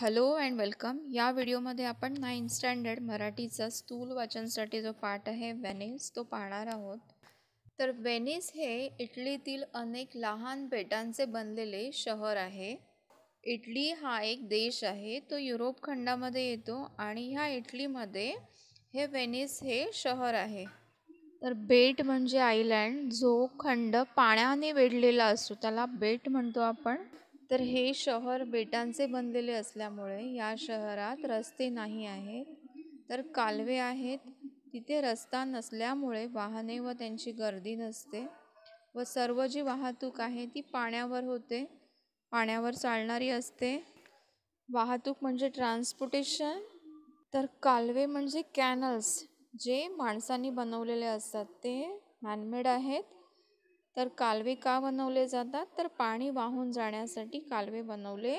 Hello and welcome या व्हिडिओमध्ये आपण नाईन स्टँडर्ड मराठीचा स्थूल वाचनसाठी जो पाठ आहे वेनिस तो पाहणार आहोत तर वेनिस हे इटलीतील अनेक लहान बेटांचे बनलेले शहर आहे इटली हा एक देश आहे तो युरोप खंडामध्ये येतो आणि ह्या इटलीमध्ये हे वेनिस हे शहर आहे तर बेट म्हणजे आयलँड जो खंड पाण्याने वेढलेला असतो त्याला बेट म्हणतो आपण तर हे शहर बेटांचे बनलेले असल्यामुळे या शहरात रस्ते नाही आहेत तर कालवे आहेत तिथे रस्ता नसल्यामुळे वाहने व त्यांची गर्दी नसते व सर्व जी वाहतूक आहे ती पाण्यावर होते पाण्यावर चालणारी असते वाहतूक म्हणजे ट्रान्सपोर्टेशन तर कालवे म्हणजे कॅनल्स जे माणसांनी बनवलेले असतात ते मॅनमेड आहेत तर कालवे का बनवले जातात तर पाणी वाहून जाण्यासाठी कालवे बनवले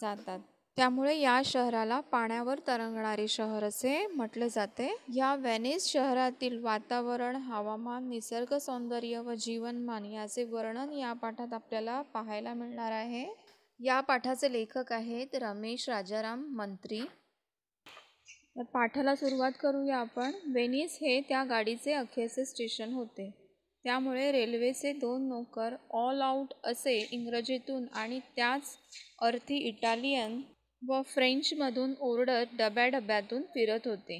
जातात त्यामुळे या शहराला पाण्यावर तरंगणारे शहर असे म्हटले जाते या व्हॅनिस शहरातील वातावरण हवामान निसर्ग सौंदर्य व जीवनमान याचे वर्णन या पाठात आपल्याला पाहायला मिळणार आहे या पाठाचे लेखक आहेत रमेश राजाराम मंत्री पाठाला सुरुवात करूया आपण वेनिस हे त्या गाडीचे अखेरचे स्टेशन होते त्यामुळे रेल्वेचे दोन नोकर ऑल आऊट असे इंग्रजीतून आणि त्याच अर्थी इटालियन व फ्रेंचमधून ओरडत डब्याडब्यातून फिरत होते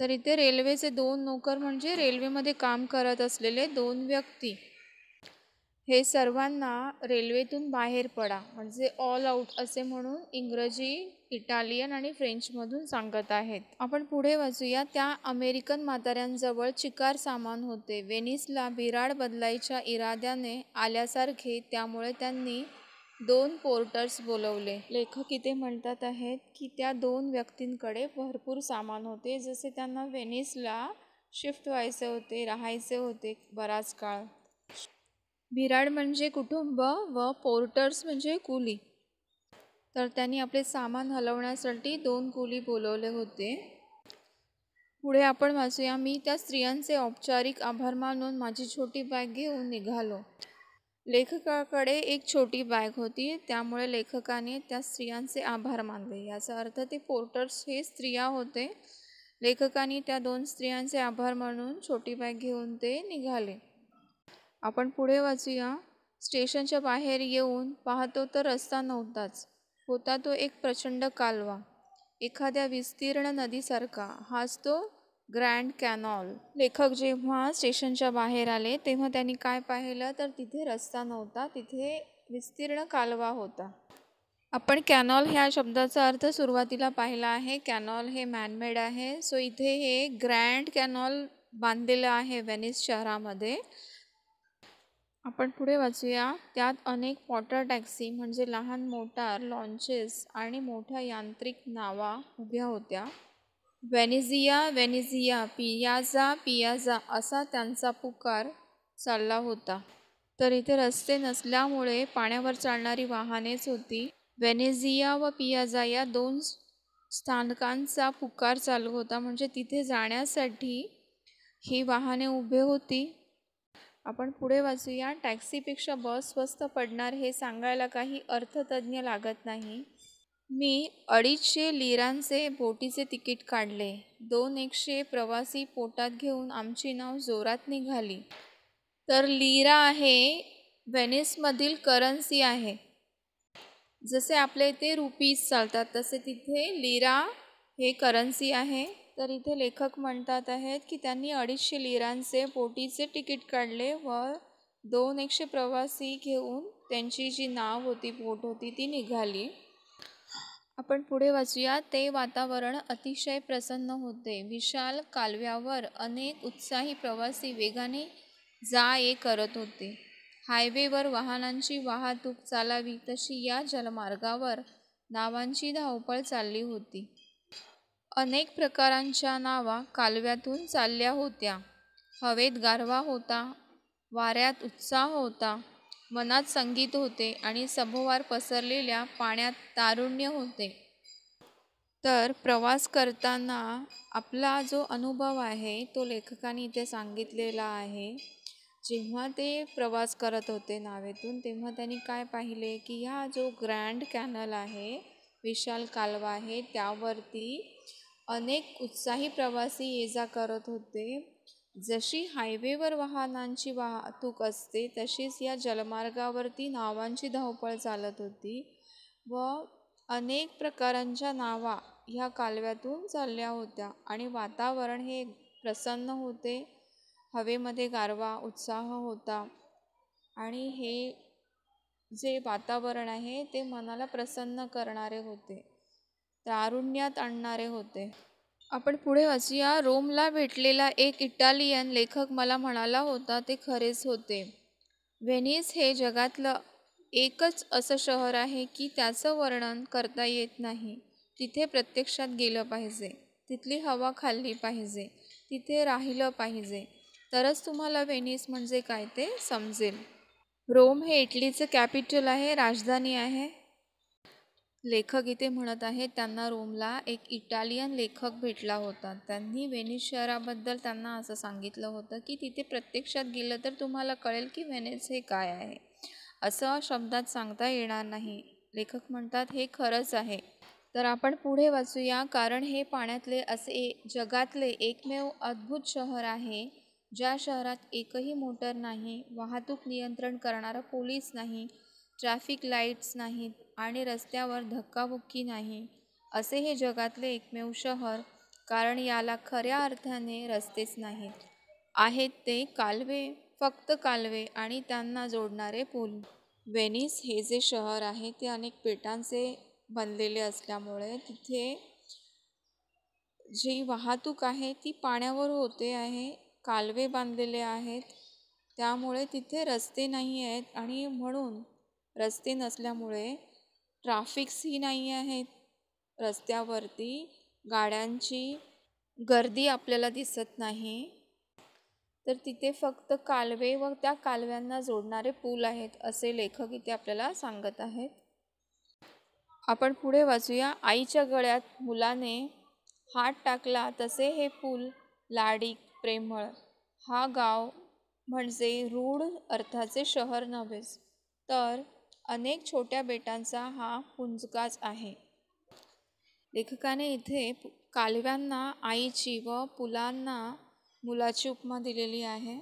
तर इथे रेल्वेचे दोन नोकर म्हणजे रेल्वेमध्ये काम करत असलेले दोन व्यक्ती हे सर्वांना रेल्वेतून बाहेर पडा म्हणजे ऑल आऊट असे म्हणून इंग्रजी इटालियन आणि फ्रेंचमधून सांगत आहेत आपण पुढे वाचूया त्या अमेरिकन म्हाताऱ्यांजवळ चिकार सामान होते वेनिसला बिराड बदलायच्या इराद्याने आल्यासारखे त्यामुळे त्यांनी दोन पोर्टर्स बोलवले लेखक इथे म्हणतात आहेत की त्या दोन व्यक्तींकडे भरपूर सामान होते जसे त्यांना वेनिसला शिफ्ट व्हायचे होते राहायचे होते बराच काळ भिराड म्हणजे कुटुंब व पोर्टर्स म्हणजे कुली तर त्यांनी आपले सामान हलवण्यासाठी दोन कुली बोलवले होते पुढे आपण वाचूया मी त्या स्त्रियांचे औपचारिक आभार मानून माझी छोटी बॅग घेऊन निघालो लेखकाकडे एक छोटी बॅग होती त्यामुळे लेखकाने त्या स्त्रियांचे आभार मानले याचा अर्थ ते पोर्टर्स हे स्त्रिया होते लेखकाने त्या दोन स्त्रियांचे आभार मानून छोटी बॅग घेऊन ते निघाले आपण पुढे वाचूया स्टेशनच्या बाहेर येऊन पाहतो तर रस्ता नव्हताच होता तो एक प्रचंड कालवा एखाद्या विस्तीर्ण नदीसारखा हाच तो ग्रँड कॅनॉल लेखक जेव्हा स्टेशनच्या बाहेर आले तेव्हा त्यांनी काय पाहिलं तर तिथे रस्ता नव्हता तिथे विस्तीर्ण कालवा होता आपण कॅनॉल ह्या शब्दाचा अर्थ सुरुवातीला पाहिला आहे कॅनॉल हे मॅनमेड आहे सो इथे हे ग्रँड कॅनॉल बांधलेलं आहे व्हेनिस शहरामध्ये आपण पुढे वाचूया त्यात अनेक वॉटर टॅक्सी म्हणजे लहान मोटार लॉन्चेस आणि मोठ्या यांत्रिक नावा उभ्या होत्या वेनेझिया वेनेझिया पियाझा पियाझा असा त्यांचा पुकार चालला होता तर इथे रस्ते नसल्यामुळे पाण्यावर चालणारी वाहनेच होती वेनेझिया व पियाझा या दोन स्थानकांचा पुकार चालू होता म्हणजे तिथे जाण्यासाठी ही वाहने उभे होती आपण पुढे वाचूया टॅक्सीपेक्षा बस स्वस्त पडणार हे सांगायला काही अर्थतज्ज्ञ लागत नाही मी अडीचशे लिरांचे बोटीचे तिकीट काढले दोन एकशे प्रवासी पोटात घेऊन आमची नाव जोरात निघाली तर लिरा आहे व्हेनिसमधील करन्सी आहे जसे आपल्या इथे रुपीज चालतात तसे तिथे लिरा हे करन्सी आहे तर इथे लेखक म्हणतात आहेत की त्यांनी अडीचशे लिरांचे पोटीचे तिकीट काढले व दोन एकशे प्रवासी घेऊन त्यांची जी नाव होती बोट होती ती निघाली आपण पुढे वाचूया ते वातावरण अतिशय प्रसन्न होते विशाल कालव्यावर अनेक उत्साही प्रवासी वेगाने जा ये करत होते हायवेवर वाहनांची वाहतूक चालावी तशी या जलमार्गावर नावांची धावपळ चालली होती अनेक प्रकारांच्या नावा कालव्यातून चालल्या होत्या हवेत गारवा होता वाऱ्यात उत्साह होता मनात संगीत होते आणि सभोवार पसरलेल्या पाण्यात तारुण्य होते तर प्रवास करताना आपला जो अनुभव आहे तो लेखकाने इथे सांगितलेला आहे जेव्हा ते प्रवास करत होते नावेतून तेव्हा त्यांनी काय पाहिले की हा जो ग्रँड कॅनल आहे विशाल कालवा आहे त्यावरती अनेक उत्साही प्रवासी ये जा करत होते जशी हायवेवर वाहनांची वाहतूक असते तशीच या जलमार्गावरती नावांची धावपळ चालत होती व अनेक प्रकारांच्या नावा ह्या कालव्यातून चालल्या होत्या आणि वातावरण हे प्रसन्न होते हवेमध्ये गारवा उत्साह होता आणि हे जे वातावरण आहे ते मनाला प्रसन्न करणारे होते तारुण्यात आणणारे होते आपण पुढे वाचूया रोमला भेटलेला एक इटालियन लेखक मला म्हणाला होता ते खरेच होते व्हेनिस हे जगातलं एकच असं शहर आहे की त्याचं वर्णन करता येत नाही तिथे प्रत्यक्षात गेलं पाहिजे तिथली हवा खाल्ली पाहिजे तिथे राहिलं पाहिजे तरच तुम्हाला व्हेनिस म्हणजे काय ते समजेल रोम हे इटलीचं कॅपिटल आहे राजधानी आहे लेखक इथे म्हणत आहेत त्यांना रोमला एक इटालियन लेखक भेटला होता त्यांनी व्हेनिस शहराबद्दल त्यांना असं सांगितलं होतं की तिथे प्रत्यक्षात गेलं तर तुम्हाला कळेल की व्हेनिस हे काय आहे असं शब्दात सांगता येणार नाही लेखक म्हणतात हे खरंच आहे तर आपण पुढे वाचूया कारण हे पाण्यातले असे जगातले एकमेव अद्भुत शहर आहे ज्या शहरात एकही मोटर नाही वाहतूक नियंत्रण करणारा पोलीस नाही ट्रॅफिक लाईट्स नाहीत आणि रस्त्यावर धक्काबुक्की नाही असे हे जगातले एकमेव शहर कारण याला खऱ्या अर्थाने रस्तेच नाहीत आहेत ते कालवे फक्त कालवे आणि त्यांना जोडणारे पूल वेनिस हे जे शहर आहे ते अनेक पेटांचे बनलेले असल्यामुळे तिथे जी वाहतूक आहे ती पाण्यावर होते आहे कालवे बांधलेले आहेत त्यामुळे तिथे रस्ते नाही आहेत आणि म्हणून रस्ते नसल्यामुळे ट्राफिक्सही नाही आहेत रस्त्यावरती गाड्यांची गर्दी आपल्याला दिसत नाही तर तिथे फक्त कालवे व त्या कालव्यांना जोडणारे पूल आहेत असे लेखक इथे आपल्याला सांगत आहेत आपण पुढे वाचूया आईच्या गळ्यात मुलाने हात टाकला तसे हे पूल लाडीक प्रेमळ हा गाव म्हणजे रूढ अर्थाचे शहर नव्हेच तर अनेक छोट्या बेटांचा हा पुंजकाच आहे लेखकाने इथे कालव्यांना आईची व पुलांना मुलाची उपमा दिलेली आहे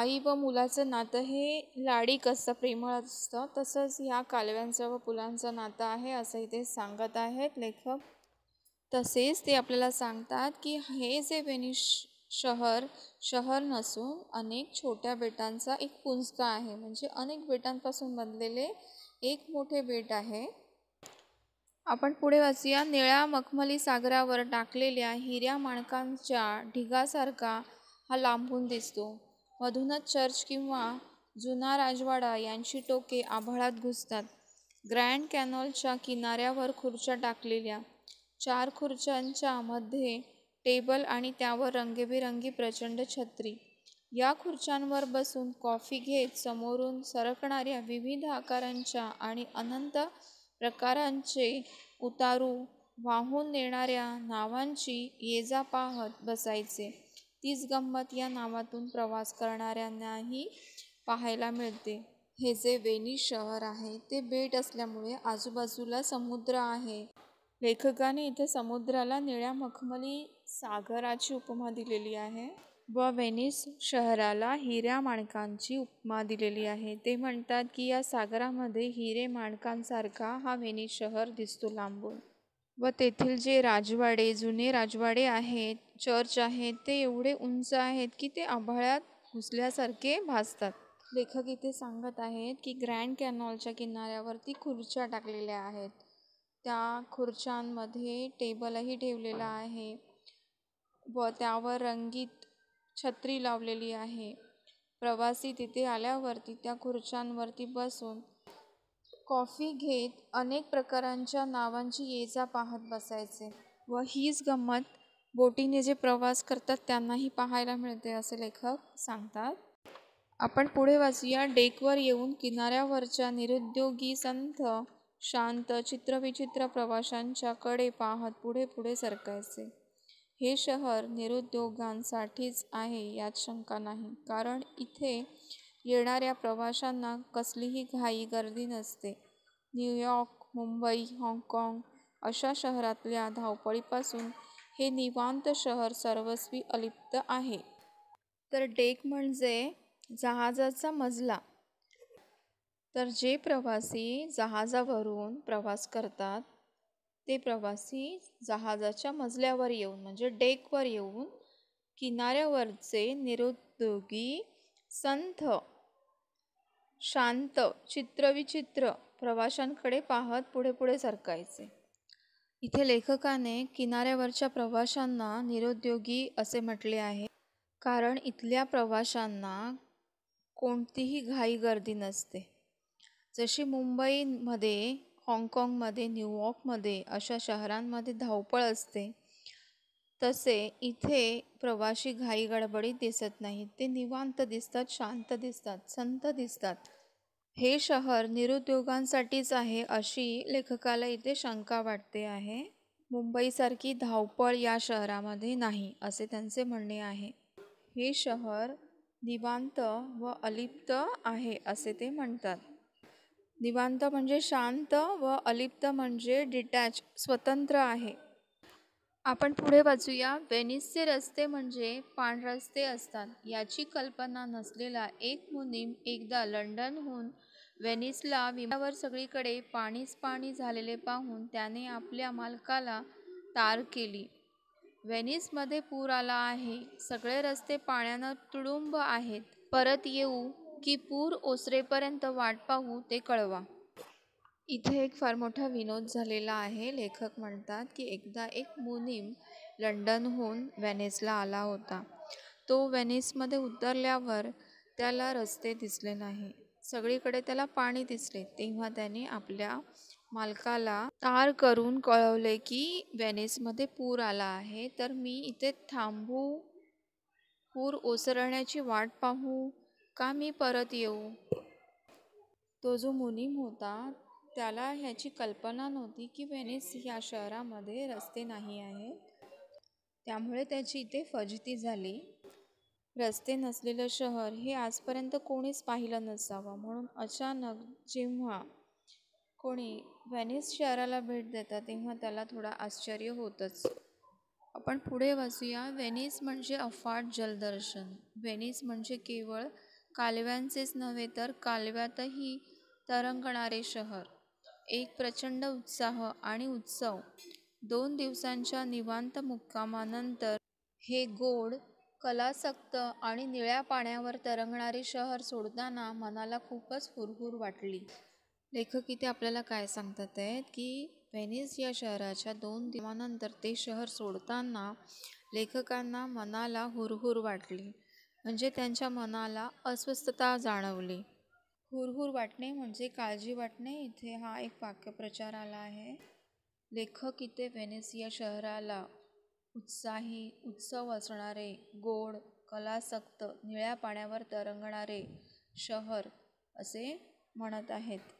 आई व मुलाचं नातं हे लाडी कसं प्रेमळ असतं तसंच ह्या कालव्यांचं व पुलांचं नातं आहे असं इथे सांगत आहेत लेखक तसेच ते आपल्याला सांगतात की हे जे वेनिश शहर शहर नसून अनेक छोट्या बेटांचा एक पुंजका आहे म्हणजे अनेक बेटांपासून बनलेले एक मोठे बेट आहे आपण पुढे वाचूया निळ्या मखमली सागरावर टाकलेल्या हिऱ्या माणकांच्या ढिगासारखा हा लांबून दिसतो मधूनच चर्च किंवा जुना राजवाडा यांची टोके आभाळात घुसतात ग्रँड कॅनॉलच्या किनाऱ्यावर खुर्च्या टाकलेल्या चार खुर्च्यांच्या मध्ये टेबल आणि त्यावर रंगीबेरंगी प्रचंड छत्री या खुर्च्यांवर बसून कॉफी घेत समोरून सरकणाऱ्या विविध आकारांच्या आणि अनंत प्रकारांचे उतारू वाहून नेणाऱ्या नावांची ये पाहत बसायचे तीच गंमत या नावातून प्रवास करणाऱ्यांनाही पाहायला मिळते हे जे वेनी शहर आहे ते बेट असल्यामुळे आजूबाजूला समुद्र आहे लेखकाने इथे समुद्राला निळ्या मखमली सागराची उपमा दिलेली आहे व वेनिस शहराला हिऱ्या माणकांची उपमा दिलेली आहे ते म्हणतात की या सागरामध्ये हिरे माणकांसारखा हा वेनिस शहर दिसतो लांबून व तेथील जे राजवाडे जुने राजवाडे आहेत चर्च आहेत ते एवढे उंच आहेत की ते आभाळ्यात घुसल्यासारखे भासतात लेखक इथे सांगत आहेत की ग्रँड कॅनॉलच्या किनाऱ्यावरती खुर्च्या टाकलेल्या आहेत त्या खुर्च्यांमध्ये टेबलही ठेवलेला आहे व त्यावर रंगीत छत्री लावलेली आहे प्रवासी तिथे आल्यावरती त्या खुर्च्यांवरती बसून कॉफी घेत अनेक प्रकारांच्या नावांची ये जा पाहत बसायचे व हीच गंमत बोटीने जे प्रवास करतात त्यांनाही पाहायला मिळते असे लेखक सांगतात आपण पुढे वाचूया डेकवर येऊन किनाऱ्यावरच्या निरुद्योगी संथ शांत चित्रविचित्र प्रवाशांच्याकडे पाहत पुढे पुढे सरकायचे हे शहर निरुद्योगांसाठीच आहे यात शंका नाही. कारण इथे येणाऱ्या प्रवाशांना कसलीही घाई गर्दी नसते. न्यूयॉर्क, मुंबई, हाँगकाँग अशा शहरातल्या धावपळीपासून हे निवांत शहर सर्वस्वी अलिप्त आहे. तर डेक म्हणजे जहाजाचा मजला. तर जे प्रवासी जहाजावरून प्रवास करतात ते प्रवासी जहाजाच्या मजल्यावर येऊन म्हणजे डेकवर येऊन किनाऱ्यावरचे निरुद्योगी संथ शांत चित्रविचित्र प्रवाशांकडे पाहत पुढे पुढे सरकायचे इथे लेखकाने किनाऱ्यावरच्या प्रवाशांना निरुद्योगी असे म्हटले आहे कारण इथल्या प्रवाशांना कोणतीही घाई गर्दी नसते जशी मुंबईमध्ये हाँगकाँगमध्ये न्यूयॉर्कमध्ये अशा शहरांमध्ये धावपळ असते तसे इथे प्रवाशी घाईगडबडीत दिसत नाहीत ते निवांत दिसतात शांत दिसतात संत दिसतात हे शहर निरुद्योगांसाठीच आहे अशी लेखकाला इथे शंका वाटते आहे मुंबईसारखी धावपळ या शहरामध्ये नाही असे त्यांचे म्हणणे आहे हे शहर निवांत व अलिप्त आहे असे ते म्हणतात निवांत म्हणजे शांत व अलिप्त म्हणजे डिटॅच स्वतंत्र आहे आपण पुढे वाचूया वेनिसचे रस्ते म्हणजे रस्ते असतात याची कल्पना नसलेला एक मुनीम एकदा लंडनहून वेनिसला विमानावर सगळीकडे पाणीच पाणी झालेले पाहून त्याने आपल्या मालकाला तार केली वेनिसमध्ये पूर आला आहे सगळे रस्ते पाण्यानं तुडुंब आहेत परत येऊ की पूर ओसरेपर्यंत वाट पाहू ते कळवा इथे एक फार मोठा विनोद झालेला आहे लेखक म्हणतात की एकदा एक मुनीम लंडनहून व्हॅनिसला आला होता तो व्हॅनिसमध्ये उतरल्यावर त्याला रस्ते दिसले नाही सगळीकडे त्याला पाणी दिसले तेव्हा त्याने आपल्या मालकाला तार करून कळवले की वेनेसमध्ये पूर आला आहे तर मी इथे थांबू पूर ओसरण्याची वाट पाहू का मी परत येऊ तो जो मुनीम होता त्याला ह्याची कल्पना नव्हती की व्हेनिस ह्या शहरामध्ये रस्ते नाही आहेत त्यामुळे त्याची इथे फजिती झाली रस्ते नसलेलं शहर हे आजपर्यंत कोणीच पाहिलं नसावं म्हणून अचानक जेव्हा कोणी व्हेनिस शहराला भेट देतात तेव्हा त्याला थोडा आश्चर्य होतच आपण पुढे वाचूया व्हेनिस म्हणजे अफाट जलदर्शन व्हेनिस म्हणजे केवळ कालव्यांचेच नव्हे तर कालव्यातही तरंगणारे शहर एक प्रचंड उत्साह आणि उत्सव दोन दिवसांच्या निवांत मुक्कामानंतर हे गोड कलासक्त आणि निळ्या पाण्यावर तरंगणारे शहर सोडताना मनाला खूपच हुरहुर वाटली लेखक इथे आपल्याला काय सांगतात आहेत की व्हेनिस या शहराच्या दोन दिवसानंतर ते शहर सोडताना लेखकांना मनाला हुरहुर वाटली म्हणजे त्यांच्या मनाला अस्वस्थता जाणवली हुरहुर वाटणे म्हणजे काळजी वाटणे इथे हा एक वाक्यप्रचार आला आहे लेखक इथे व्हेनिस शहराला उत्साही उत्सव असणारे गोड कलासक्त निळ्या पाण्यावर तरंगणारे शहर असे म्हणत आहेत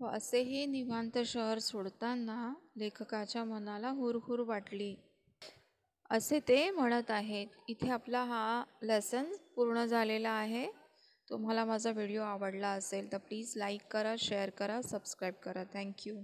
व असे हे निवांत शहर सोडताना लेखकाच्या मनाला हुरहुर वाटली असे ते म्हणत आहेत इथे आपला हा लेसन पूर्ण झालेला आहे तुम्हाला माझा व्हिडिओ आवडला असेल तर प्लीज लाईक करा शेअर करा सबस्क्राईब करा थँक्यू